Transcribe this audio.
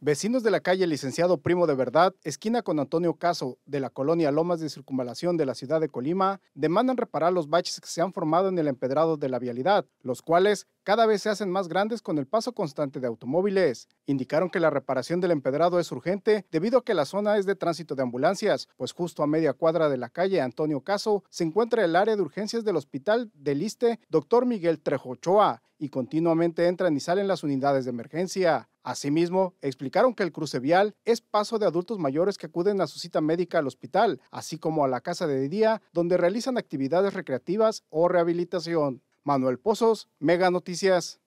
Vecinos de la calle Licenciado Primo de Verdad, esquina con Antonio Caso, de la colonia Lomas de Circunvalación de la ciudad de Colima, demandan reparar los baches que se han formado en el empedrado de la vialidad, los cuales cada vez se hacen más grandes con el paso constante de automóviles. Indicaron que la reparación del empedrado es urgente debido a que la zona es de tránsito de ambulancias, pues justo a media cuadra de la calle Antonio Caso se encuentra el área de urgencias del Hospital del Iste Dr. Miguel Trejochoa y continuamente entran y salen las unidades de emergencia. Asimismo, explicaron que el cruce vial es paso de adultos mayores que acuden a su cita médica al hospital, así como a la casa de día, donde realizan actividades recreativas o rehabilitación. Manuel Pozos, Mega Noticias.